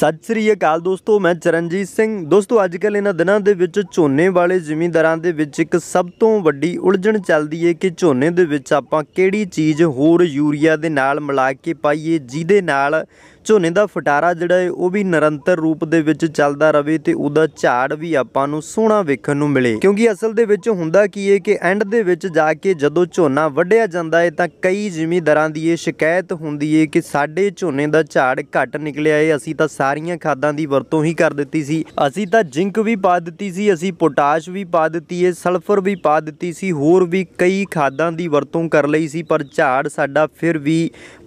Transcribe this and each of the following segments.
ਸਤਿ ਸ੍ਰੀ ਅਕਾਲ ਦੋਸਤੋ ਮੈਂ ਚਰਨਜੀਤ ਸਿੰਘ ਦੋਸਤੋ ਅੱਜ ਕੱਲ ਇਹਨਾਂ ਦਿਨਾਂ ਦੇ ਵਿੱਚ ਝੋਨੇ ਵਾਲੇ ਜ਼ਿਮੀਂਦਾਰਾਂ ਦੇ ਵਿੱਚ ਇੱਕ ਸਭ ਤੋਂ ਵੱਡੀ ਉਲਝਣ ਚੱਲਦੀ ਏ ਕਿ ਝੋਨੇ ਦੇ ਵਿੱਚ ਆਪਾਂ ਕਿਹੜੀ ਚੀਜ਼ ਹੋਰ ਯੂਰੀਆ ਦੇ ਨਾਲ ਮਿਲਾ ਕੇ ਪਾਈਏ ਜਿਹਦੇ ਨਾਲ ਝੋਨੇ ਦਾ ਫਟਾਰਾ ਜਿਹੜਾ ਹੈ ਉਹ ਵੀ ਨਿਰੰਤਰ ਰੂਪ ਦੇ ਵਿੱਚ ਚੱਲਦਾ ਰਵੇ ਤੇ ਉਹਦਾ ਝਾੜ ਵੀ ਆਪਾਂ ਨੂੰ ਸੋਹਣਾ ਵੇਖਣ ਨੂੰ ਮਿਲੇ ਕਿਉਂਕਿ ਅਸਲ ਦੇ ਵਿੱਚ ਹੁੰਦਾ ਕੀ ਹੈ ਕਿ ਐਂਡ ਦੇ ਵਿੱਚ ਜਾ ਕੇ ਜਦੋਂ ਝੋਨਾ ਵੱਢਿਆ ਜਾਂਦਾ ਹੈ ਤਾਂ ਕਈ ਜ਼ਿਮੀਂਦਾਰਾਂ ਦੀ ਇਹ ਸ਼ਿਕਾਇਤ ਹੁੰਦੀ ਹੈ ਕਿ ਸਾਡੇ ਝੋਨੇ ਦਾ ਝਾੜ ਘੱਟ ਨਿਕਲਿਆ ਹੈ ਅਸੀਂ ਤਾਂ ਸਾਰੀਆਂ ਖਾਦਾਂ ਦੀ ਵਰਤੋਂ ਹੀ ਕਰ ਦਿੱਤੀ ਸੀ ਅਸੀਂ ਤਾਂ ਜ਼ਿੰਕ ਵੀ ਪਾ ਦਿੱਤੀ ਸੀ ਅਸੀਂ ਪੋਟਾਸ਼ ਵੀ ਪਾ ਦਿੱਤੀ ਹੈ ਸਲਫਰ ਵੀ ਪਾ ਦਿੱਤੀ ਸੀ ਹੋਰ ਵੀ ਕਈ ਖਾਦਾਂ ਦੀ ਵਰਤੋਂ ਕਰ ਲਈ ਸੀ ਪਰ ਝਾੜ ਸਾਡਾ ਫਿਰ ਵੀ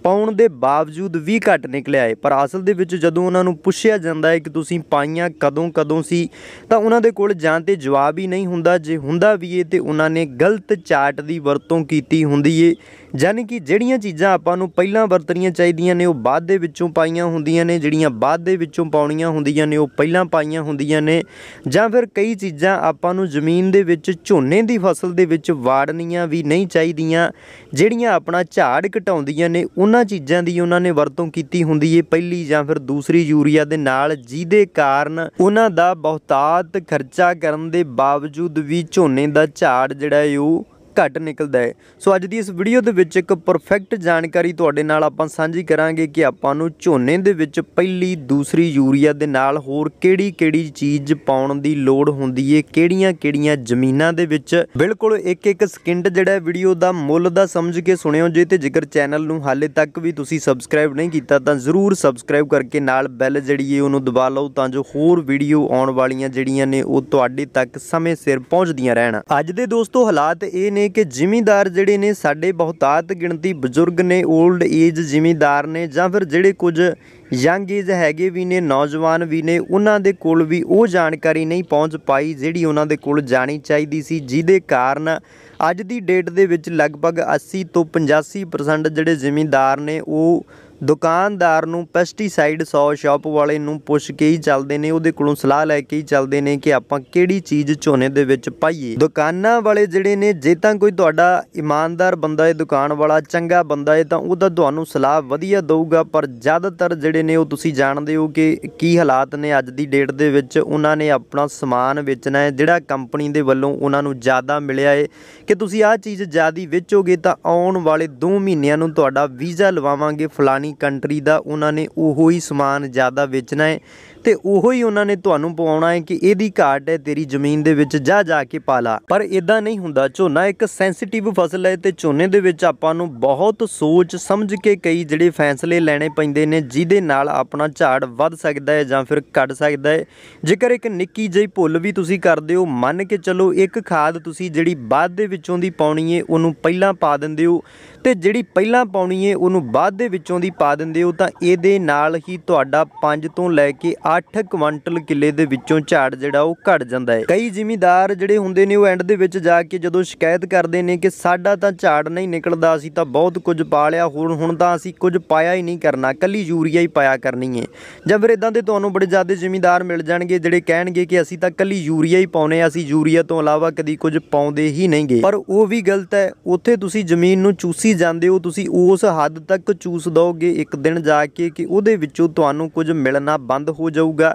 ਪਾਉਣ ਦੇ ਬਾਵਜੂਦ ਵੀ ਘਟ ਨਿਕਲਿਆ ਹੈ ਪਰ ਅਸਲ ਦੇ ਵਿੱਚ ਜਦੋਂ ਉਹਨਾਂ ਨੂੰ ਪੁੱਛਿਆ ਜਾਂਦਾ ਹੈ ਕਿ ਤੁਸੀਂ ਪਾਈਆਂ ਕਦੋਂ ਕਦੋਂ ਸੀ ਤਾਂ ਉਹਨਾਂ ਦੇ ਕੋਲ ਜਾਂ ਤੇ ਜਵਾਬ ਹੀ ਨਹੀਂ ਹੁੰਦਾ ਜੇ ਹੁੰਦਾ ਵੀ ਇਹ ਤੇ ਉਹਨਾਂ ਨੇ ਗਲਤ ਚਾਰਟ ਦੀ ਵਰਤੋਂ ਕੀਤੀ ਹੁੰਦੀ ਏ ਯਾਨੀ ਕਿ ਜਿਹੜੀਆਂ ਚੀਜ਼ਾਂ ਆਪਾਂ ਨੂੰ ਪਹਿਲਾਂ ਵਰਤਣੀਆਂ ਚਾਹੀਦੀਆਂ ਨੇ ਉਹ ਬਾਅਦ ਦੇ ਵਿੱਚੋਂ ਪਾਈਆਂ ਹੁੰਦੀਆਂ ਨੇ ਜਿਹੜੀਆਂ ਬਾਅਦ ਦੇ ਵਿੱਚੋਂ ਪਾਉਣੀਆਂ ਹੁੰਦੀਆਂ ਨੇ ਉਹ ਪਹਿਲਾਂ ਪਾਈਆਂ ਹੁੰਦੀਆਂ ਨੇ ਜਾਂ ਫਿਰ ਕਈ ਚੀਜ਼ਾਂ ਆਪਾਂ ਨੂੰ ਜ਼ਮੀਨ ਦੇ ਵਿੱਚ ਝੋਨੇ ਦੀ ਫਸਲ ਦੇ ਵਿੱਚ ਵਾੜਨੀਆਂ ਵੀ ਨਹੀਂ ਚਾਹੀਦੀਆਂ ਜਿਹੜੀਆਂ ਆਪਣਾ ਝਾੜ ਘਟਾਉਂਦੀਆਂ ਨੇ ਉਹਨਾਂ ਚੀਜ਼ਾਂ ਦੀ ਉਹਨਾਂ ਨੇ ਵਰਤੋਂ ਕੀਤੀ ਹੁੰਦੀ ਏ ਪਹਿਲੀ ਜਾਂ ਫਿਰ ਦੂਸਰੀ ਯੂਰੀਆ ਦੇ ਨਾਲ ਜਿਹਦੇ ਕਾਰਨ ਉਹਨਾਂ ਦਾ ਬਹੁਤਾਤ ਖਰਚਾ ਕਰਨ ਦੇ ਬਾਵਜੂਦ ਵੀ ਝੋਨੇ ਦਾ ਝਾੜ ਜਿਹੜਾ ਏ ਉਹ ਘੱਟ ਨਿਕਲਦਾ ਹੈ ਸੋ ਅੱਜ ਦੀ ਇਸ ਵੀਡੀਓ ਦੇ ਵਿੱਚ ਇੱਕ ਪਰਫੈਕਟ ਜਾਣਕਾਰੀ ਤੁਹਾਡੇ ਨਾਲ ਆਪਾਂ ਸਾਂਝੀ ਕਰਾਂਗੇ ਕਿ ਆਪਾਂ ਨੂੰ ਝੋਨੇ ਦੇ ਵਿੱਚ ਪਹਿਲੀ ਦੂਸਰੀ ਯੂਰੀਆ ਦੇ ਨਾਲ ਹੋਰ ਕਿਹੜੀ-ਕਿਹੜੀ ਚੀਜ਼ ਪਾਉਣ ਦੀ ਲੋੜ ਹੁੰਦੀ ਏ ਕਿਹੜੀਆਂ-ਕਿਹੜੀਆਂ ਜ਼ਮੀਨਾਂ ਦੇ ਵਿੱਚ ਬਿਲਕੁਲ ਇੱਕ-ਇੱਕ ਸਕਿੰਟ ਜਿਹੜਾ ਵੀਡੀਓ ਦਾ ਮੁੱਲ ਦਾ ਸਮਝ ਕੇ ਸੁਣਿਓ ਜੇ ਤੇ ਜੇਕਰ ਚੈਨਲ ਨੂੰ ਹਾਲੇ ਤੱਕ ਵੀ ਤੁਸੀਂ ਸਬਸਕ੍ਰਾਈਬ ਨਹੀਂ ਕੀਤਾ ਤਾਂ ਜ਼ਰੂਰ ਸਬਸਕ੍ਰਾਈਬ ਕਰਕੇ ਨਾਲ ਬੈਲ ਜਿਹੜੀ ਏ ਉਹਨੂੰ ਦਬਾ ਲਓ ਤਾਂ ਜੋ ਹੋਰ ਵੀਡੀਓ ਆਉਣ ਵਾਲੀਆਂ ਜਿਹੜੀਆਂ ਨੇ ਉਹ ਤੁਹਾਡੇ ਤੱਕ ਸਮੇਂ ਸਿਰ ਪਹੁੰਚਦੀਆਂ ਰਹਿਣ ਅੱਜ ਦੇ ਦੋਸਤੋ ਹਾਲਾਤ ਇਹ ਨੇ ਨੇ ਕਿ ਜ਼ਿਮੀਂਦਾਰ ਜਿਹੜੇ ਨੇ ਸਾਡੇ ਬਹੁਤਾਤ ਗਿਣਤੀ ਬਜ਼ੁਰਗ ਨੇ 올ਡ ਏਜ ਜ਼ਿਮੀਂਦਾਰ ਨੇ ਜਾਂ ਫਿਰ ਜਿਹੜੇ ਕੁਝ ਯੰਗ ਏਜ ਹੈਗੇ ਵੀ ਨੇ ਨੌਜਵਾਨ ਵੀ ਨੇ ਉਹਨਾਂ ਦੇ ਕੋਲ ਵੀ ਉਹ ਜਾਣਕਾਰੀ ਨਹੀਂ ਪਹੁੰਚ ਪਾਈ ਜਿਹੜੀ ਉਹਨਾਂ ਦੇ ਕੋਲ ਜਾਣੀ ਚਾਹੀਦੀ ਸੀ ਜਿਹਦੇ ਕਾਰਨ ਅੱਜ ਦੀ ਡੇਟ ਦੇ ਵਿੱਚ ਲਗਭਗ 80 ਤੋਂ 85% ਜਿਹੜੇ ਜ਼ਿਮੀਂਦਾਰ ਨੇ ਉਹ ਦੁਕਾਨਦਾਰ ਨੂੰ ਪੈਸਟੀਸਾਈਡ 100 ਸ਼ਾਪ ਵਾਲੇ ਨੂੰ ਪੁੱਛ ਕੇ ਹੀ ਚੱਲਦੇ ਨੇ ਉਹਦੇ ਕੋਲੋਂ ਸਲਾਹ ਲੈ ਕੇ ਹੀ ਚੱਲਦੇ ਨੇ ਕਿ ਆਪਾਂ ਕਿਹੜੀ ਚੀਜ਼ ਝੋਨੇ ਦੇ ਵਿੱਚ ਪਾਈਏ ਦੁਕਾਨਾਂ ਵਾਲੇ ਜਿਹੜੇ ਨੇ ਜੇ ਤਾਂ ਕੋਈ ਤੁਹਾਡਾ ਇਮਾਨਦਾਰ ਬੰਦਾ ਹੈ ਦੁਕਾਨ ਵਾਲਾ ਚੰਗਾ ਬੰਦਾ ਹੈ ਤਾਂ ਉਹਦਾ ਤੁਹਾਨੂੰ ਸਲਾਹ ਵਧੀਆ ਦੇਊਗਾ ਪਰ ਜ਼ਿਆਦਾਤਰ ਜਿਹੜੇ ਨੇ ਉਹ ਤੁਸੀਂ ਜਾਣਦੇ ਹੋ ਕਿ ਕੀ ਹਾਲਾਤ ਨੇ ਅੱਜ ਦੀ ਡੇਟ ਦੇ ਵਿੱਚ ਉਹਨਾਂ ਨੇ ਆਪਣਾ ਸਮਾਨ ਵੇਚਣਾ ਹੈ ਜਿਹੜਾ ਕੰਪਨੀ ਦੇ ਵੱਲੋਂ ਉਹਨਾਂ ਨੂੰ ਜ਼ਿਆਦਾ ਮਿਲਿਆ ਹੈ ਕਿ ਤੁਸੀਂ ਆਹ ਚੀਜ਼ ਜ਼ਿਆਦੀ ਵੇਚੋਗੇ ਤਾਂ ਆਉਣ ਵਾਲੇ 2 ਮਹੀਨਿਆਂ ਨੂੰ ਤੁਹਾਡਾ ਵੀਜ਼ਾ ਲਵਾਵਾਂਗੇ ਫਲਾਣੀ ਆਪਣੀ ਕੰਟਰੀ ਦਾ ਉਹਨਾਂ ਨੇ ਉਹੋ ਹੀ ਸਮਾਨ ਜ਼ਿਆਦਾ ਵੇਚਣਾ ਹੈ ਤੇ ਉਹੋ ਹੀ ਉਹਨਾਂ ਨੇ ਤੁਹਾਨੂੰ ਪਵਾਉਣਾ ਹੈ ਕਿ ਇਹਦੀ ਘਾਟ ਹੈ ਤੇਰੀ ਜ਼ਮੀਨ ਦੇ ਵਿੱਚ ਜਾ ਜਾ ਕੇ ਪਾਲਾ ਪਰ ਇਦਾਂ ਨਹੀਂ ਹੁੰਦਾ ਝੋਨਾ ਇੱਕ ਸੈਂਸਿਟਿਵ ਫਸਲ ਹੈ ਤੇ ਝੋਨੇ ਦੇ ਵਿੱਚ ਆਪਾਂ ਨੂੰ ਬਹੁਤ ਸੋਚ ਸਮਝ ਕੇ ਕਈ ਜਿਹੜੇ ਫੈਸਲੇ ਲੈਣੇ ਪੈਂਦੇ ਨੇ ਜਿਹਦੇ ਨਾਲ ਆਪਣਾ ਝਾੜ ਵੱਧ ਸਕਦਾ ਹੈ ਜਾਂ ਫਿਰ ਘਟ ਸਕਦਾ ਹੈ ਜੇਕਰ ਇੱਕ ਨਿੱਕੀ ਜਿਹੀ ਭੁੱਲ ਵੀ ਤੁਸੀਂ ਕਰਦੇ ਹੋ ਮੰਨ ਕੇ ਚਲੋ ਇੱਕ ਖਾਦ ਤੁਸੀਂ ਜਿਹੜੀ ਬਾਅਦ ਦੇ ਵਿੱਚੋਂ ਦੀ ਪਾਉਣੀ ਹੈ ਉਹਨੂੰ ਪਹਿਲਾਂ ਪਾ ਦਿੰਦੇ ਹੋ ਤੇ ਜਿਹੜੀ ਪਹਿਲਾਂ ਪਾਉਣੀ ਹੈ ਉਹਨੂੰ ਬਾਅਦ ਦੇ ਵਿੱਚੋਂ ਦੀ ਪਾ ਦਿੰਦੇ ਹੋ ਤਾਂ ਇਹਦੇ ਨਾਲ ਹੀ ਤੁਹਾਡਾ 5 ਤੋਂ ਲੈ ਕੇ 8 ਕੁਇੰਟਲ ਕਿੱਲੇ ਦੇ ਵਿੱਚੋਂ ਝਾੜ ਜਿਹੜਾ ਉਹ ਘਟ ਜਾਂਦਾ ਹੈ ਕਈ ਜ਼ਿਮੀਦਾਰ ਜਿਹੜੇ ਹੁੰਦੇ ਨੇ ਉਹ ਐਂਡ ਦੇ ਵਿੱਚ ਜਾ ਕੇ ਜਦੋਂ ਸ਼ਿਕਾਇਤ ਕਰਦੇ ਨੇ ਕਿ ਸਾਡਾ ਤਾਂ ਝਾੜ ਨਹੀਂ ਨਿਕਲਦਾ ਅਸੀਂ ਤਾਂ ਬਹੁਤ ਕੁਝ ਪਾ ਲਿਆ ਹੁਣ ਹੁਣ ਤਾਂ ਅਸੀਂ ਕੁਝ ਪਾਇਆ ਹੀ ਨਹੀਂ ਕਰਨਾ ਕੱਲੀ ਯੂਰੀਆ ਹੀ ਪਾਇਆ ਕਰਨੀ ਹੈ ਜਾਂ ਫਿਰ ਇਦਾਂ ਦੇ ਤੁਹਾਨੂੰ ਬੜੇ ਜ਼ਿਆਦਾ ਜ਼ਿਮੀਦਾਰ ਮਿਲ ਜਾਣਗੇ ਜਿਹੜੇ ਕਹਿਣਗੇ ਕਿ ਅਸੀਂ ਤਾਂ ਕੱਲੀ ਯੂਰੀਆ ਹੀ ਪਾਉਨੇ ਆ ਅਸੀਂ ਯੂਰੀਆ ਤੋਂ ਇਲਾਵਾ ਕਦੀ ਕੁਝ ਪਾਉਂਦੇ ਹੀ ਨਹੀਂਗੇ ਪਰ ਉਹ ਵੀ ਗਲਤ ਹੈ ਉੱਥੇ ਤੁਸੀਂ ਜ਼ਮੀਨ ਨੂੰ ਚੂਸੀ ਜਾਂਦੇ ਹੋ ਤੁਸੀਂ ਉਸ ਹੱਦ ਤੱਕ ਚੂਸ ਦੋਗੇ ਇੱਕ ਦਿਨ ਜਾ ਕੇ ਕਿ ਉਹਦੇ ਵਿੱਚੋਂ ਤੁਹਾਨੂੰ ਕੁਝ ਮਿਲਣਾ ਬੰਦ ਹੋ ਜਾਵੇ ਜਾਊਗਾ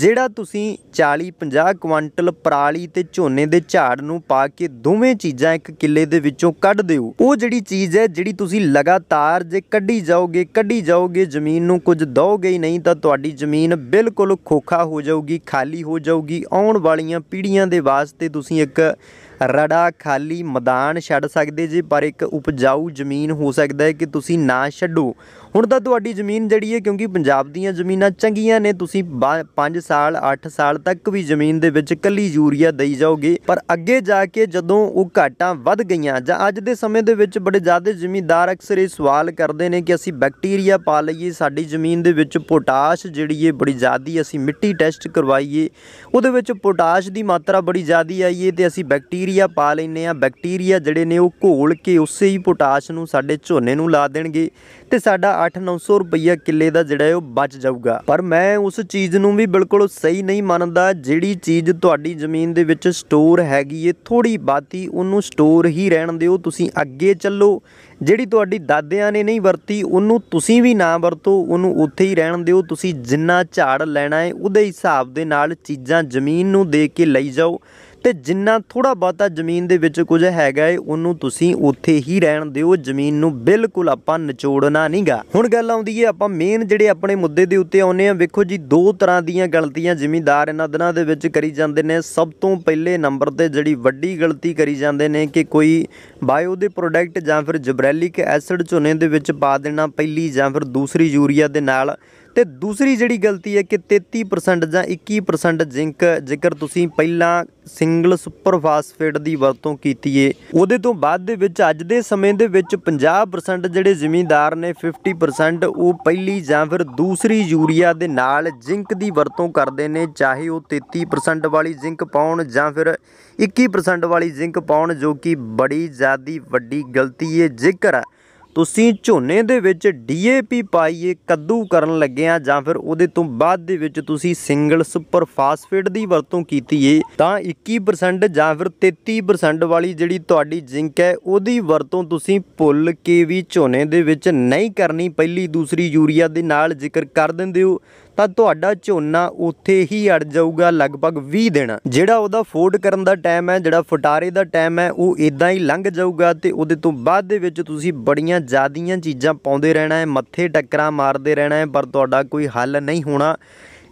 ਜਿਹੜਾ ਤੁਸੀਂ 40-50 ਕੁਇੰਟਲ ਪਰਾਲੀ ਤੇ ਝੋਨੇ ਦੇ ਝਾੜ ਨੂੰ ਪਾ ਕੇ ਦੋਵੇਂ ਚੀਜ਼ਾਂ ਇੱਕ ਕਿੱਲੇ ਦੇ ਵਿੱਚੋਂ ਕੱਢ ਦਿਓ ਉਹ ਜਿਹੜੀ ਚੀਜ਼ ਹੈ ਜਿਹੜੀ ਤੁਸੀਂ ਲਗਾਤਾਰ ਜੇ ਕੱਢੀ ਜਾਓਗੇ ਕੱਢੀ ਜਾਓਗੇ ਜ਼ਮੀਨ ਨੂੰ ਕੁਝ ਦੋਗੇ ਹੀ ਨਹੀਂ ਤਾਂ ਤੁਹਾਡੀ ਜ਼ਮੀਨ ਬਿਲਕੁਲ ਖੋਖਾ ਹੋ ਜਾਊਗੀ ਖਾਲੀ ਹੋ ਜਾਊਗੀ ਆਉਣ ਵਾਲੀਆਂ ਪੀੜ੍ਹੀਆਂ ਦੇ ਵਾਸਤੇ ਤੁਸੀਂ ਇੱਕ ਰੜਾ ਖਾਲੀ ਮੈਦਾਨ ਛੱਡ ਸਕਦੇ ਜੇ ਪਰ ਇੱਕ ਉਪਜਾਊ ਜ਼ਮੀਨ ਹੋ ਸਕਦਾ ਹੈ ਕਿ ਤੁਸੀਂ ਨਾ ਛੱਡੋ ਹੁਣ ਤਾਂ ਤੁਹਾਡੀ ਜ਼ਮੀਨ ਜਿਹੜੀ ਹੈ ਕਿਉਂਕਿ ਪੰਜਾਬ ਦੀਆਂ ਜ਼ਮੀਨਾਂ ਚੰਗੀਆਂ ਨੇ ਤੁਸੀਂ 5 ਸਾਲ 8 ਸਾਲ ਤੱਕ ਵੀ ਜ਼ਮੀਨ ਦੇ ਵਿੱਚ ਕੱਲੀ ਯੂਰੀਆ ਦੇਈ ਜਾਓਗੇ ਪਰ ਅੱਗੇ ਜਾ ਕੇ ਜਦੋਂ ਉਹ ਘਾਟਾਂ ਵੱਧ ਗਈਆਂ ਜਾਂ ਅੱਜ ਦੇ ਸਮੇਂ ਦੇ ਵਿੱਚ ਬੜੇ ਜ਼ਿਆਦਾ ਜ਼ਮੀਂਦਾਰ ਅਕਸਰ ਇਹ ਸਵਾਲ ਕਰਦੇ ਨੇ ਕਿ ਅਸੀਂ ਬੈਕਟੀਰੀਆ ਪਾ ਲਈਏ ਸਾਡੀ ਜ਼ਮੀਨ ਦੇ ਵਿੱਚ ਪੋਟਾਸ਼ ਜਿਹੜੀ ਹੈ ਬੜੀ ਜ਼ਿਆਦੀ ਅਸੀਂ ਮਿੱਟੀ ਟੈਸਟ ਕਰਵਾਈਏ ਉਹਦੇ ਵਿੱਚ ਪੋਟਾਸ਼ ਦੀ ਮਾਤਰਾ ਬੜੀ ਜ਼ਿਆਦੀ ਆਈ ਹੈ ਤੇ ਅਸੀਂ ਬੈਕਟੀਰੀਆ ਪਾ ਲੈਨੇ ਆ ਬੈਕਟੀਰੀਆ ਜਿਹੜੇ ਨੇ ਉਹ ਘੋਲ ਕੇ ਉਸੇ ਹੀ ਪੋਟਾਸ਼ ਨੂੰ ਸਾਡੇ ਝੋਨੇ ਨੂੰ ਲਾ ਦੇਣਗੇ ਤੇ ਸਾਡਾ 8-900 ਰੁਪਈਆ ਕਿੱਲੇ ਦਾ ਜਿਹੜਾ ਉਹ ਬਚ ਜਾਊਗਾ ਪਰ ਮੈਂ ਉਸ ਚੀਜ਼ ਨੂੰ ਵੀ ਬਿਲਕੁਲ ਸਹੀ ਨਹੀਂ ਮੰਨਦਾ ਜਿਹੜੀ ਚੀਜ਼ ਤੁਹਾਡੀ ਜ਼ਮੀਨ ਦੇ ਵਿੱਚ ਸਟੋਰ ਹੈਗੀ ਏ ਥੋੜੀ ਬਾਤੀ ਉਹਨੂੰ ਸਟੋਰ ਹੀ ਰਹਿਣ ਦਿਓ ਤੁਸੀਂ ਅੱਗੇ ਚੱਲੋ ਜਿਹੜੀ ਤੁਹਾਡੀ ਦਾਦਿਆਂ ਨੇ ਨਹੀਂ ਵਰਤੀ ਉਹਨੂੰ ਤੁਸੀਂ ਵੀ ਨਾ ਵਰਤੋ ਉਹਨੂੰ ਉੱਥੇ ਹੀ ਰਹਿਣ ਦਿਓ ਤੁਸੀਂ ਜਿੰਨਾ ਝਾੜ ਲੈਣਾ ਹੈ ਉਹਦੇ ਹਿਸਾਬ ਦੇ ਨਾਲ ਚੀਜ਼ਾਂ ਜ਼ਮੀਨ ਨੂੰ ਦੇ ਕੇ ਲਈ ਜਾਓ ਤੇ ਜਿੰਨਾ ਥੋੜਾ ਬਾਤਾ ਜ਼ਮੀਨ ਦੇ ਵਿੱਚ ਕੁਝ ਹੈਗਾ ਏ ਉਹਨੂੰ ਤੁਸੀਂ ਉੱਥੇ ਹੀ ਰਹਿਣ ਦਿਓ ਜ਼ਮੀਨ ਨੂੰ ਬਿਲਕੁਲ ਆਪਾਂ ਨਿਚੋੜਨਾ ਨਹੀਂਗਾ ਹੁਣ ਗੱਲ ਆਉਂਦੀ ਏ ਆਪਾਂ ਮੇਨ ਜਿਹੜੇ ਆਪਣੇ ਮੁੱਦੇ ਦੇ ਉੱਤੇ ਆਉਨੇ ਆ ਵੇਖੋ ਜੀ ਦੋ ਤਰ੍ਹਾਂ ਦੀਆਂ ਗਲਤੀਆਂ ਜ਼ਿੰਮੇਦਾਰ ਇਹਨਾਂ ਦਿਨਾਂ ਦੇ ਵਿੱਚ ਕਰੀ ਜਾਂਦੇ ਨੇ ਸਭ ਤੋਂ ਪਹਿਲੇ ਨੰਬਰ ਤੇ ਜਿਹੜੀ ਵੱਡੀ ਗਲਤੀ ਕਰੀ ਜਾਂਦੇ ਨੇ ਕਿ ਕੋਈ ਬਾਇਓ ਦੇ ਪ੍ਰੋਡਕਟ ਜਾਂ ਫਿਰ ਜਬਰੈਲਿਕ ਐਸਿਡ ਝੋਨੇ ਦੇ ਵਿੱਚ ਪਾ ਦੇਣਾ ਪਹਿਲੀ ਜਾਂ ਫਿਰ ਦੂਸਰੀ ਯੂਰੀਆ ਦੇ ਨਾਲ ਤੇ ਦੂਸਰੀ ਜਿਹੜੀ ਗਲਤੀ ਹੈ ਕਿ 33% ਜਾਂ 21% ਜ਼ਿੰਕ ਜੇਕਰ ਤੁਸੀਂ ਪਹਿਲਾਂ ਸਿੰਗਲ ਸੁਪਰ ਫਾਸਫੇਟ ਦੀ ਵਰਤੋਂ ਕੀਤੀ ਏ ਉਹਦੇ ਤੋਂ ਬਾਅਦ ਦੇ ਵਿੱਚ ਅੱਜ ਦੇ ਸਮੇਂ ਦੇ ਵਿੱਚ 50% ਜਿਹੜੇ ਜ਼ਿਮੀਂਦਾਰ ਨੇ 50% ਉਹ ਪਹਿਲੀ ਜਾਂ ਫਿਰ ਦੂਸਰੀ ਯੂਰੀਆ ਦੇ ਨਾਲ ਜ਼ਿੰਕ ਦੀ ਵਰਤੋਂ ਕਰਦੇ ਨੇ ਚਾਹੇ ਉਹ 33% ਵਾਲੀ ਜ਼ਿੰਕ ਪਾਉਣ ਜਾਂ ਫਿਰ 21% ਵਾਲੀ ਜ਼ਿੰਕ ਪਾਉਣ ਜੋ ਕਿ ਬੜੀ ਜ਼ਿਆਦੀ ਵੱਡੀ ਗਲਤੀ ਏ ਜੇਕਰ ਤੁਸੀਂ ਝੋਨੇ ਦੇ ਵਿੱਚ ਡੀਏਪੀ ਪਾਈਏ ਕੱਦੂ ਕਰਨ ਲੱਗੇ ਆ ਜਾਂ ਫਿਰ ਉਹਦੇ ਤੋਂ ਬਾਅਦ ਦੇ ਵਿੱਚ ਤੁਸੀਂ ਸਿੰਗਲ ਸੁਪਰ ਫਾਸਫੇਟ ਦੀ ਵਰਤੋਂ ਕੀਤੀ ਏ ਤਾਂ 21% ਜਾਂ ਫਿਰ 33% ਵਾਲੀ ਜਿਹੜੀ ਤੁਹਾਡੀ ਜ਼ਿੰਕ ਹੈ ਉਹਦੀ ਵਰਤੋਂ ਤੁਸੀਂ ਭੁੱਲ ਕੇ ਵੀ ਝੋਨੇ ਦੇ ਵਿੱਚ ਨਹੀਂ ਕਰਨੀ ਪਹਿਲੀ ਦੂਸਰੀ ਯੂਰੀਆ ਦੇ ਨਾਲ ਜ਼ਿਕਰ ਕਰ ਦਿੰਦੇ ਹੋ ਤਾਂ ਤੁਹਾਡਾ ਝੋਨਾ ਉੱਥੇ ਹੀ ਅੜ ਜਾਊਗਾ ਲਗਭਗ 20 ਦਿਨ ਜਿਹੜਾ ਉਹਦਾ ਫੋਰਡ ਕਰਨ ਦਾ ਟਾਈਮ ਹੈ ਜਿਹੜਾ ਫਟਾਰੇ ਦਾ ਟਾਈਮ ਹੈ ਉਹ ਇਦਾਂ ਹੀ ਲੰਘ ਜਾਊਗਾ ਤੇ ਉਹਦੇ ਤੋਂ ਬਾਅਦ ਦੇ ਵਿੱਚ ਤੁਸੀਂ ਬੜੀਆਂ ਜ਼ਿਆਦੀਆਂ ਚੀਜ਼ਾਂ ਪਾਉਂਦੇ ਰਹਿਣਾ ਹੈ ਮੱਥੇ ਟੱਕਰਾਂ ਮਾਰਦੇ ਰਹਿਣਾ ਹੈ ਪਰ ਤੁਹਾਡਾ ਕੋਈ ਹੱਲ ਨਹੀਂ ਹੋਣਾ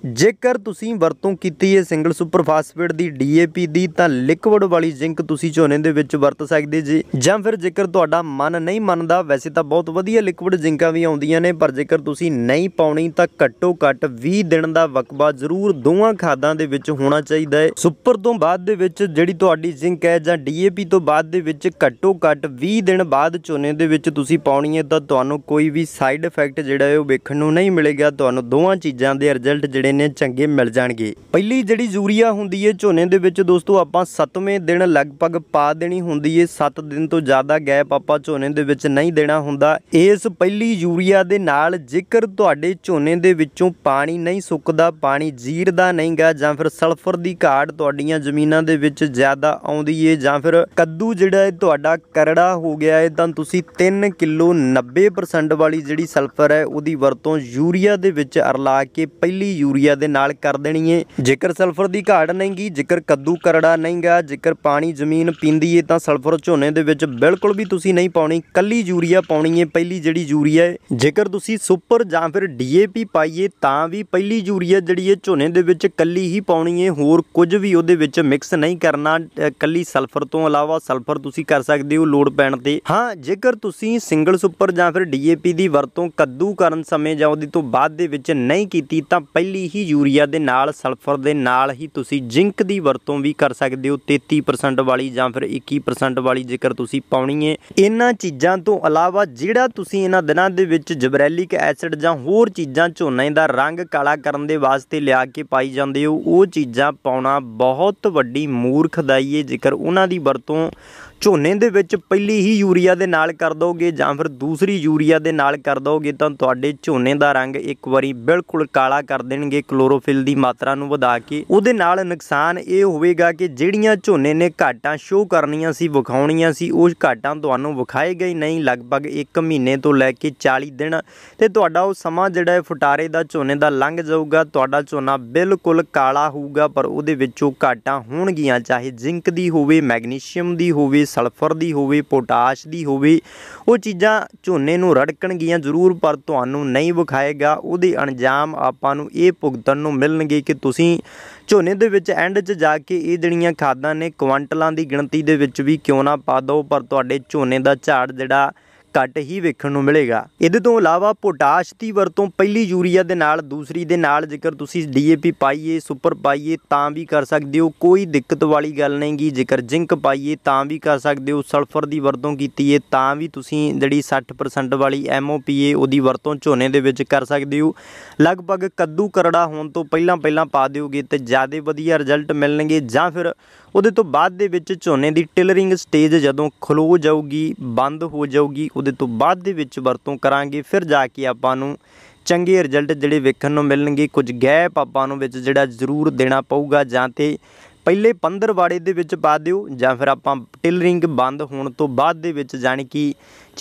ਜੇਕਰ ਤੁਸੀਂ ਵਰਤੋਂ ਕੀਤੀ ਹੈ ਸਿੰਗਲ ਸੁਪਰ ਫਾਸਫੇਟ ਦੀ ਡੀਏਪੀ ਦੀ ਤਾਂ ਲਿਕਵਿਡ ਵਾਲੀ ਜ਼ਿੰਕ ਤੁਸੀਂ ਝੋਨੇ ਦੇ ਵਿੱਚ ਵਰਤ ਸਕਦੇ ਜੀ ਜਾਂ ਫਿਰ ਜੇਕਰ ਤੁਹਾਡਾ ਮਨ ਨਹੀਂ ਮੰਨਦਾ ਵੈਸੇ ਤਾਂ ਬਹੁਤ ਵਧੀਆ ਲਿਕਵਿਡ ਜ਼ਿੰਕਾਂ ਵੀ ਆਉਂਦੀਆਂ ਨੇ ਪਰ ਜੇਕਰ ਤੁਸੀਂ ਨਹੀਂ ਪਾਉਣੀ ਤਾਂ ਘੱਟੋ ਘੱਟ 20 ਦਿਨ ਦਾ ਵਕਬਾ ਜ਼ਰੂਰ ਦੋਵਾਂ ਖਾਦਾਂ ਦੇ ਵਿੱਚ ਹੋਣਾ ਚਾਹੀਦਾ ਹੈ ਸੁਪਰ ਤੋਂ ਬਾਅਦ ਦੇ ਵਿੱਚ ਜਿਹੜੀ ਤੁਹਾਡੀ ਜ਼ਿੰਕ ਹੈ ਜਾਂ ਡੀਏਪੀ ਤੋਂ ਬਾਅਦ ਦੇ ਵਿੱਚ ਘੱਟੋ ਘੱਟ 20 ਦਿਨ ਬਾਅਦ ਝੋਨੇ ਦੇ ਵਿੱਚ ਤੁਸੀਂ ਪਾਉਣੀ ਹੈ ਤਾਂ ਤੁਹਾਨੂੰ ਕੋਈ ਵੀ ਸਾਈਡ ਇਫੈਕਟ ਜਿਹੜਾ ਹੈ ਉਹ ਵੇਖਣ ਨੂੰ ਨਹੀਂ ਮਿਲੇਗਾ ਤੁਹਾਨੂੰ ਦੋਵਾਂ ਚੀਜ਼ਾਂ ਦੇ ਰਿਜ਼ਲਟ ਜਿਹੜੇ ਜਿਹੜੇ ਨੇ ਚੰਗੇ ਮਿਲ ਜਾਣਗੇ ਪਹਿਲੀ ਜਿਹੜੀ ਯੂਰੀਆ ਹੁੰਦੀ ਹੈ ਝੋਨੇ ਦੇ ਵਿੱਚ ਦੋਸਤੋ ਆਪਾਂ 7ਵੇਂ ਦਿਨ ਲਗਭਗ ਪਾ ਦੇਣੀ ਹੁੰਦੀ ਹੈ 7 ਦਿਨ ਤੋਂ ਜ਼ਿਆਦਾ ਗੈਪ ਆਪਾਂ ਝੋਨੇ ਦੇ ਵਿੱਚ ਨਹੀਂ ਦੇਣਾ ਹੁੰਦਾ ਇਸ ਪਹਿਲੀ ਯੂਰੀਆ ਦੇ ਨਾਲ ਜੇਕਰ ਤੁਹਾਡੇ ਝੋਨੇ ਦੇ ਵਿੱਚੋਂ ਪਾਣੀ ਨਹੀਂ ਸੁੱਕਦਾ ਪਾਣੀ ਜੀਰਦਾ ਨਹੀਂਗਾ ਜਾਂ ਫਿਰ ਸਲਫਰ ਦੀ ਘਾਟ ਤੁਹਾਡੀਆਂ ਜ਼ਮੀਨਾਂ ਦੇ ਵਿੱਚ ਜ਼ਿਆਦਾ ਆਉਂਦੀ ਹੈ ਜਾਂ ਫਿਰ ਕੱਦੂ ਜਿਹੜਾ ਤੁਹਾਡਾ ਕਰੜਾ ਹੋ ਗਿਆ ਹੈ ਤਾਂ ਤੁਸੀਂ 3 ਕਿਲੋ 90% ਵਾਲੀ ਜਿਹੜੀ ਸਲਫਰ ਹੈ ਉਹਦੀ ਵਰਤੋਂ ਯੂਰੀਆ ਦੇ ਵਿੱਚ ਅਰਲਾ ਕੇ ਪਹਿਲੀ ਯੂਰੀਆ ਯੂਰੀਆ ਦੇ ਨਾਲ ਕਰ ਦੇਣੀ ਏ ਜੇਕਰ ਸਲਫਰ ਦੀ ਘਾਟ ਨਹੀਂਗੀ ਜੇਕਰ ਕੱਦੂ ਕਰੜਾ ਨਹੀਂਗਾ ਜੇਕਰ ਪਾਣੀ ਜ਼ਮੀਨ ਪੀਂਦੀ ਏ ਤਾਂ ਸਲਫਰ ਝੋਨੇ ਦੇ ਵਿੱਚ ਬਿਲਕੁਲ ਵੀ ਤੁਸੀਂ ਨਹੀਂ ਪਾਉਣੀ ਕੱਲੀ ਯੂਰੀਆ ਪਾਉਣੀ ਏ ਪਹਿਲੀ ਜਿਹੜੀ ਯੂਰੀਆ ਏ ਜੇਕਰ ਤੁਸੀਂ ਸੁਪਰ ਜਾਂ ਫਿਰ ਡੀਏਪੀ ਪਾਈਏ ਤਾਂ ਵੀ ਪਹਿਲੀ ਯੂਰੀਆ ਜਿਹੜੀ ਏ ਝੋਨੇ ਦੇ ਵਿੱਚ ਕੱਲੀ ਹੀ ਪਾਉਣੀ ਏ ਹੋਰ ਕੁਝ ਵੀ ਉਹਦੇ ਵਿੱਚ ਮਿਕਸ ਨਹੀਂ ਕਰਨਾ ਕੱਲੀ ਸਲਫਰ ਤੋਂ ਇਲਾਵਾ ਸਲਫਰ ਤੁਸੀਂ ਕਰ ਸਕਦੇ ਹੋ ਲੋਡ ਪੈਣ ਤੇ ਹਾਂ ਜੇਕਰ ਤੁਸੀਂ ਸਿੰਗਲ ਸੁਪਰ ਜਾਂ ਫਿਰ ਡੀਏਪੀ ਦੀ ਵਰਤੋਂ ਕੱਦੂ ਕਰਨ ਸਮੇਂ ਜਾਂ ਉਹਦੀ ਤੋਂ ਬਾਅਦ ਦੇ ਵਿੱਚ ਨਹੀਂ ਕੀਤੀ ਤਾਂ ਪਹਿਲੀ ਹੀ ਯੂਰੀਆ ਦੇ ਨਾਲ ਸਲਫਰ ਦੇ ਨਾਲ ਹੀ ਤੁਸੀਂ ਜ਼ਿੰਕ ਦੀ ਵਰਤੋਂ ਵੀ ਕਰ ਸਕਦੇ ਹੋ 33% ਵਾਲੀ ਜਾਂ ਫਿਰ 21% ਵਾਲੀ ਜੇਕਰ ਤੁਸੀਂ ਪਾਉਣੀ ਹੈ ਇਹਨਾਂ ਚੀਜ਼ਾਂ ਤੋਂ ਇਲਾਵਾ ਜਿਹੜਾ ਤੁਸੀਂ ਇਹਨਾਂ ਦਿਨਾਂ ਦੇ ਵਿੱਚ ਜਬਰੈਲਿਕ ਐਸਿਡ ਜਾਂ ਹੋਰ ਚੀਜ਼ਾਂ ਝੋਨੇ ਦਾ ਰੰਗ ਕਾਲਾ ਕਰਨ ਦੇ ਵਾਸਤੇ ਲਿਆ ਕੇ ਪਾਈ ਜਾਂਦੇ ਹੋ ਉਹ ਚੀਜ਼ਾਂ ਪਾਉਣਾ ਬਹੁਤ ਵੱਡੀ ਮੂਰਖਦਾਈ ਹੈ ਜੇਕਰ ਉਹਨਾਂ ਦੀ ਵਰਤੋਂ ਝੋਨੇ ਦੇ ਵਿੱਚ ਪਹਿਲੀ ਹੀ ਯੂਰੀਆ ਦੇ ਨਾਲ ਕਰ ਦੋਗੇ ਜਾਂ ਫਿਰ ਦੂਸਰੀ ਯੂਰੀਆ ਦੇ ਨਾਲ ਕਰ ਦੋਗੇ ਤਾਂ ਤੁਹਾਡੇ ਝੋਨੇ ਦਾ ਰੰਗ ਇੱਕ ਵਾਰੀ ਬਿਲਕੁਲ ਕਾਲਾ ਕਰ ਦੇਣਗੇ ਕਲੋਰੋਫਿਲ ਦੀ ਮਾਤਰਾ ਨੂੰ ਵਧਾ ਕੇ ਉਹਦੇ ਨਾਲ ਨੁਕਸਾਨ ਇਹ ਹੋਵੇਗਾ ਕਿ ਜਿਹੜੀਆਂ ਝੋਨੇ ਨੇ ਘਾਟਾਂ ਸ਼ੋ ਕਰਨੀਆਂ ਸੀ ਵਿਖਾਉਣੀਆਂ ਸੀ ਉਹ ਘਾਟਾਂ ਤੁਹਾਨੂੰ ਵਿਖਾਏ ਗਈ ਨਹੀਂ ਲਗਭਗ 1 ਮਹੀਨੇ ਤੋਂ ਲੈ ਕੇ 40 ਦਿਨ ਤੇ ਤੁਹਾਡਾ ਉਹ ਸਮਾਂ ਜਿਹੜਾ ਫੁਟਾਰੇ ਦਾ ਝੋਨੇ ਦਾ ਲੰਘ ਜਾਊਗਾ ਤੁਹਾਡਾ ਝੋਨਾ ਬਿਲਕੁਲ ਕਾਲਾ ਹੋਊਗਾ ਪਰ ਉਹਦੇ ਵਿੱਚੋਂ ਘਾਟਾਂ ਹੋਣਗੀਆਂ ਚਾਹੇ ਜ਼ਿੰਕ ਦੀ ਹੋਵੇ ਮੈਗਨੀਸ਼ੀਅਮ ਦੀ ਹੋਵੇ ਸਲਫਰ ਦੀ ਹੋਵੇ ਪੋਟਾਸ਼ ਦੀ ਹੋਵੇ ਉਹ ਚੀਜ਼ਾਂ ਝੋਨੇ ਨੂੰ ਰੜਕਣਗੀਆਂ ਜ਼ਰੂਰ ਪਰ ਤੁਹਾਨੂੰ ਨਹੀਂ ਵਿਖਾਏਗਾ ਉਹਦੇ ਅੰਜਾਮ ਆਪਾਂ ਨੂੰ ਇਹ ਭੁਗਤਣ ਨੂੰ ਮਿਲਣਗੇ ਕਿ ਤੁਸੀਂ ਝੋਨੇ ਦੇ ਵਿੱਚ ਐਂਡ 'ਚ ਜਾ ਕੇ ਇਹ ਜਿਹੜੀਆਂ ਖਾਦਾਂ ਨੇ ਕੁਆਂਟਲਾਂ ਦੀ ਗਿਣਤੀ ਦੇ ਵਿੱਚ ਵੀ ਕਿਉਂ ਨਾ ਪਾ ਦਿਓ ਪਰ ਤੁਹਾਡੇ ਝੋਨੇ ਦਾ ਝਾੜ ਜਿਹੜਾ ਘੱਟ ਹੀ ਵੇਖਣ ਨੂੰ ਮਿਲੇਗਾ ਇਹਦੇ ਤੋਂ ਇਲਾਵਾ ਪੋਟਾਸ਼ ਦੀ ਵਰਤੋਂ ਪਹਿਲੀ ਯੂਰੀਆ ਦੇ ਨਾਲ ਦੂਸਰੀ ਦੇ ਨਾਲ ਜੇਕਰ ਤੁਸੀਂ ਡੀਏਪੀ ਪਾਈਏ ਸੁਪਰ ਪਾਈਏ ਤਾਂ ਵੀ ਕਰ ਸਕਦੇ ਹੋ ਕੋਈ ਦਿੱਕਤ ਵਾਲੀ ਗੱਲ ਨਹੀਂਗੀ ਜੇਕਰ ਜ਼ਿੰਕ ਪਾਈਏ ਤਾਂ ਵੀ ਕਰ ਸਕਦੇ ਹੋ ਸਲਫਰ ਦੀ ਵਰਤੋਂ ਕੀਤੀ ਹੈ ਤਾਂ ਵੀ ਤੁਸੀਂ ਜਿਹੜੀ 60% ਵਾਲੀ ਐਮਓਪੀਏ ਉਹਦੀ ਵਰਤੋਂ ਝੋਨੇ ਦੇ ਵਿੱਚ ਕਰ ਸਕਦੇ ਹੋ ਲਗਭਗ ਕੱਦੂ ਕਰੜਾ ਹੋਣ ਤੋਂ ਪਹਿਲਾਂ ਪਹਿਲਾਂ ਪਾ ਦਿਓਗੇ ਤੇ ਜ਼ਿਆਦਾ ਵਧੀਆ ਰਿਜ਼ਲਟ ਮਿਲਣਗੇ ਜਾਂ ਫਿਰ ਉਹਦੇ ਤੋਂ ਬਾਅਦ ਦੇ ਵਿੱਚ ਝੋਨੇ ਦੀ ਟਿਲਰਿੰਗ ਸਟੇਜ ਜਦੋਂ ਖਲੋ ਜਾਊਗੀ ਬੰਦ ਹੋ ਜਾਊਗੀ ਉਹਦੇ ਤੋਂ ਬਾਅਦ ਦੇ ਵਿੱਚ ਵਰਤੋਂ ਕਰਾਂਗੇ ਫਿਰ ਜਾ ਕੇ ਆਪਾਂ ਨੂੰ ਚੰਗੇ ਰਿਜ਼ਲਟ ਜਿਹੜੇ ਵੇਖਣ ਨੂੰ ਮਿਲਣਗੇ ਕੁਝ ਗੈਪ ਆਪਾਂ ਨੂੰ ਵਿੱਚ ਜਿਹੜਾ ਜ਼ਰੂਰ ਦੇਣਾ ਪਊਗਾ ਜਾਂ ਤੇ ਪਹਿਲੇ 15 ਵਾੜੇ ਦੇ ਵਿੱਚ ਪਾ ਦਿਓ ਜਾਂ ਫਿਰ ਆਪਾਂ ਰਿੰਗ ਬੰਦ ਹੋਣ ਤੋਂ ਬਾਅਦ ਦੇ ਵਿੱਚ ਜਾਣ ਕਿ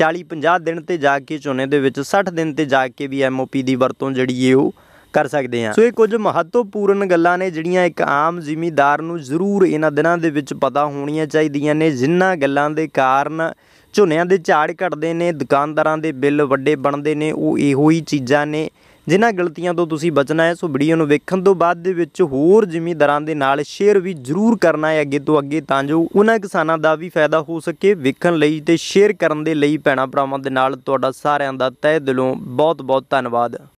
40 50 ਦਿਨ ਤੇ ਜਾ ਕੇ ਝੋਨੇ ਦੇ ਵਿੱਚ 60 ਦਿਨ ਤੇ ਜਾ ਕੇ ਵੀ ਐਮਓਪੀ ਦੀ ਵਰਤੋਂ ਜਿਹੜੀ ਇਹ ਉਹ ਕਰ ਸਕਦੇ ਆ ਸੋ ਇਹ ਕੁਝ ਮਹੱਤਵਪੂਰਨ ਗੱਲਾਂ ਨੇ ਜਿਹੜੀਆਂ ਇੱਕ ਆਮ ਜ਼ਿਮੀਦਾਰ ਨੂੰ ਜ਼ਰੂਰ ਇਹਨਾਂ ਦਿਨਾਂ ਦੇ ਵਿੱਚ ਪਤਾ ਹੋਣੀਆਂ ਚਾਹੀਦੀਆਂ ਨੇ ਜਿੰਨਾ ਗੱਲਾਂ ਦੇ ਕਾਰਨ ਝੋਨਿਆਂ ਦੇ ਝਾੜ ਘਟਦੇ ਨੇ ਦੁਕਾਨਦਾਰਾਂ ਦੇ ਬਿੱਲ ਵੱਡੇ ਬਣਦੇ ਨੇ ਉਹ ਇਹੋ ਹੀ ਚੀਜ਼ਾਂ ਨੇ ਜਿਨ੍ਹਾਂ ਗਲਤੀਆਂ ਤੋਂ ਤੁਸੀਂ ਬਚਣਾ ਹੈ ਸੋ ਵੀਡੀਓ ਨੂੰ ਵੇਖਣ ਤੋਂ ਬਾਅਦ ਦੇ ਵਿੱਚ ਹੋਰ ਜ਼ਿਮੀਂਦਾਰਾਂ ਦੇ ਨਾਲ ਸ਼ੇਅਰ ਵੀ ਜ਼ਰੂਰ ਕਰਨਾ ਹੈ ਅੱਗੇ ਤੋਂ ਅੱਗੇ ਤਾਂ ਜੋ ਉਹਨਾਂ ਕਿਸਾਨਾਂ ਦਾ ਵੀ ਫਾਇਦਾ ਹੋ ਸਕੇ ਵੇਖਣ ਲਈ ਤੇ ਸ਼ੇਅਰ ਕਰਨ ਦੇ ਲਈ ਪੈਣਾ ਭਰਾਵਾਂ ਦੇ ਨਾਲ ਤੁਹਾਡਾ ਸਾਰਿਆਂ ਦਾ ਤਹਿ ਦਿਲੋਂ ਬਹੁਤ ਬਹੁਤ ਧੰਨਵਾਦ